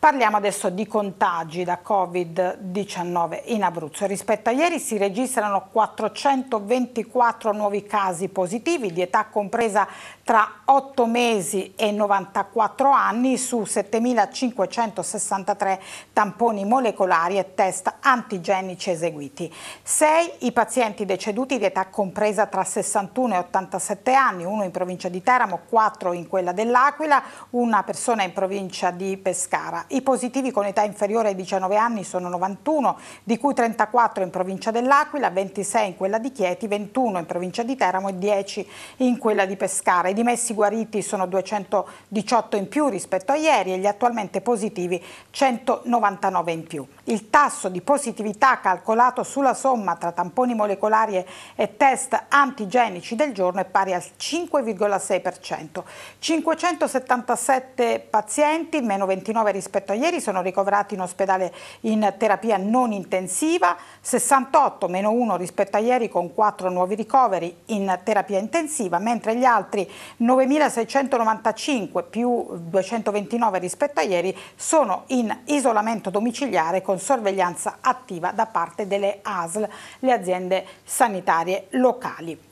Parliamo adesso di contagi da Covid-19 in Abruzzo. Rispetto a ieri si registrano 424 nuovi casi positivi di età compresa tra 8 mesi e 94 anni su 7.563 tamponi molecolari e test antigenici eseguiti. 6 i pazienti deceduti di età compresa tra 61 e 87 anni, uno in provincia di Teramo, 4 in quella dell'Aquila, una persona in provincia di Pescara i positivi con età inferiore ai 19 anni sono 91, di cui 34 in provincia dell'Aquila, 26 in quella di Chieti, 21 in provincia di Teramo e 10 in quella di Pescara. I dimessi guariti sono 218 in più rispetto a ieri e gli attualmente positivi 199 in più. Il tasso di positività calcolato sulla somma tra tamponi molecolari e test antigenici del giorno è pari al 5,6%. 577 pazienti, meno 29 rispetto rispetto a ieri, sono ricoverati in ospedale in terapia non intensiva, 68 meno 1 rispetto a ieri con 4 nuovi ricoveri in terapia intensiva, mentre gli altri 9.695 più 229 rispetto a ieri sono in isolamento domiciliare con sorveglianza attiva da parte delle ASL, le aziende sanitarie locali.